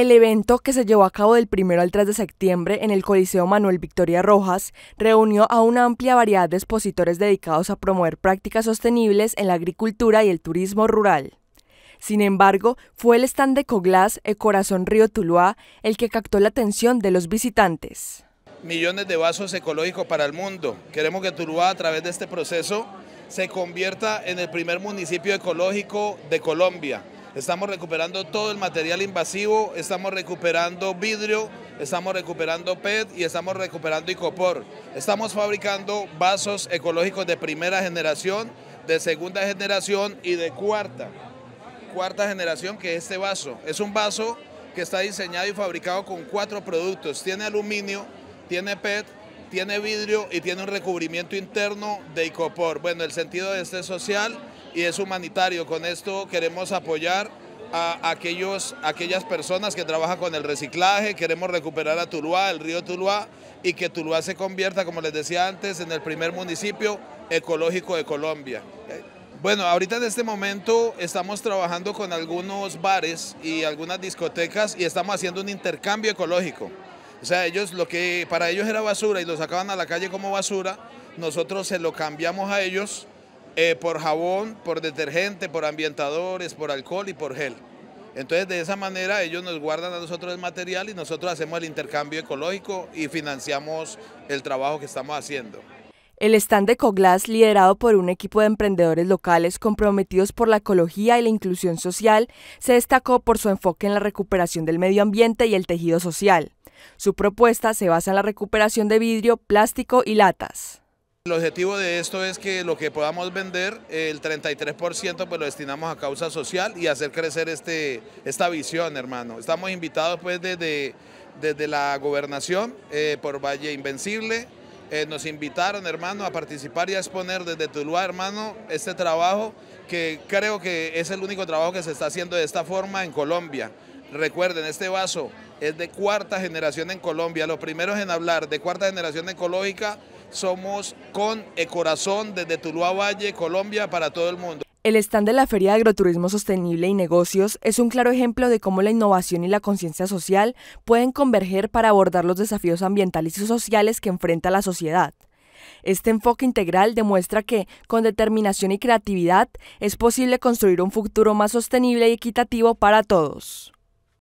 El evento, que se llevó a cabo del 1 al 3 de septiembre en el Coliseo Manuel Victoria Rojas, reunió a una amplia variedad de expositores dedicados a promover prácticas sostenibles en la agricultura y el turismo rural. Sin embargo, fue el stand de Coglas, el Corazón Río Tuluá, el que captó la atención de los visitantes. Millones de vasos ecológicos para el mundo. Queremos que Tuluá, a través de este proceso, se convierta en el primer municipio ecológico de Colombia Estamos recuperando todo el material invasivo, estamos recuperando vidrio, estamos recuperando PET y estamos recuperando Icopor. Estamos fabricando vasos ecológicos de primera generación, de segunda generación y de cuarta. Cuarta generación que es este vaso. Es un vaso que está diseñado y fabricado con cuatro productos. Tiene aluminio, tiene PET, tiene vidrio y tiene un recubrimiento interno de Icopor. Bueno, el sentido de este social y es humanitario. Con esto queremos apoyar a aquellos, aquellas personas que trabajan con el reciclaje, queremos recuperar a Tuluá, el río Tuluá, y que Tuluá se convierta, como les decía antes, en el primer municipio ecológico de Colombia. Bueno, ahorita en este momento estamos trabajando con algunos bares y algunas discotecas y estamos haciendo un intercambio ecológico. O sea, ellos lo que para ellos era basura y lo sacaban a la calle como basura, nosotros se lo cambiamos a ellos eh, por jabón, por detergente, por ambientadores, por alcohol y por gel. Entonces de esa manera ellos nos guardan a nosotros el material y nosotros hacemos el intercambio ecológico y financiamos el trabajo que estamos haciendo. El stand de Coglass, liderado por un equipo de emprendedores locales comprometidos por la ecología y la inclusión social, se destacó por su enfoque en la recuperación del medio ambiente y el tejido social. Su propuesta se basa en la recuperación de vidrio, plástico y latas. El objetivo de esto es que lo que podamos vender, el 33% pues lo destinamos a causa social y hacer crecer este, esta visión, hermano. Estamos invitados pues desde, desde la gobernación eh, por Valle Invencible. Eh, nos invitaron, hermano, a participar y a exponer desde Tuluá, hermano, este trabajo que creo que es el único trabajo que se está haciendo de esta forma en Colombia. Recuerden, este vaso es de cuarta generación en Colombia. Los primeros en hablar de cuarta generación ecológica somos con el corazón desde Tuluá Valle, Colombia, para todo el mundo. El stand de la Feria de Agroturismo Sostenible y Negocios es un claro ejemplo de cómo la innovación y la conciencia social pueden converger para abordar los desafíos ambientales y sociales que enfrenta la sociedad. Este enfoque integral demuestra que, con determinación y creatividad, es posible construir un futuro más sostenible y equitativo para todos.